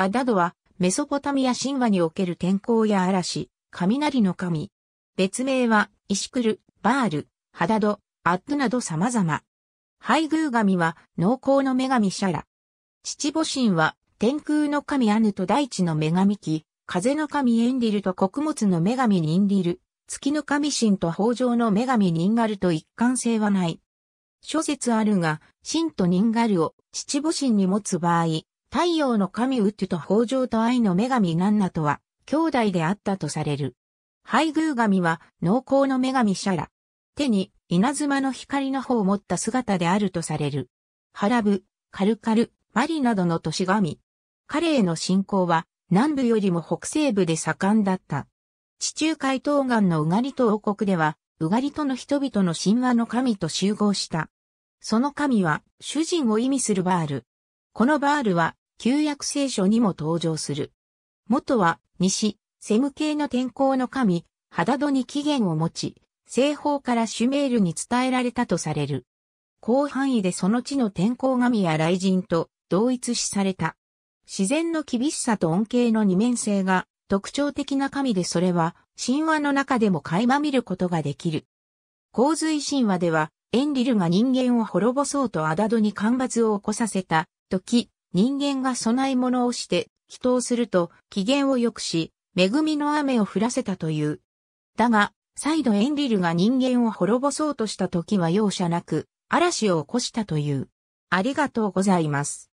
アダドは、メソポタミア神話における天候や嵐、雷の神。別名は、イシクル、バール、ハダド、アッドなど様々。配偶神は、農耕の女神シャラ。父母神は、天空の神アヌと大地の女神キ、風の神エンリルと穀物の女神ニンリル、月の神神と豊穣の女神ニンガルと一貫性はない。諸説あるが、神とニンガルを父母神に持つ場合、太陽の神ウッドと豊穣と愛の女神ナンナとは、兄弟であったとされる。ハイグー神は、濃厚の女神シャラ。手に、稲妻の光の方を持った姿であるとされる。ハラブ、カルカル、マリなどの都市神。彼への信仰は、南部よりも北西部で盛んだった。地中海東岸のウガリト王国では、ウガリトの人々の神話の神と集合した。その神は、主人を意味するバール。このバールは、旧約聖書にも登場する。元は西、セム系の天候の神、ハダドに起源を持ち、西方からシュメールに伝えられたとされる。広範囲でその地の天候神や雷神と同一視された。自然の厳しさと恩恵の二面性が特徴的な神でそれは神話の中でも垣間見ることができる。洪水神話ではエンリルが人間を滅ぼそうとアダドに干ばつを起こさせた時、人間が備え物をして、祈祷すると、機嫌を良くし、恵みの雨を降らせたという。だが、再度エンリルが人間を滅ぼそうとした時は容赦なく、嵐を起こしたという。ありがとうございます。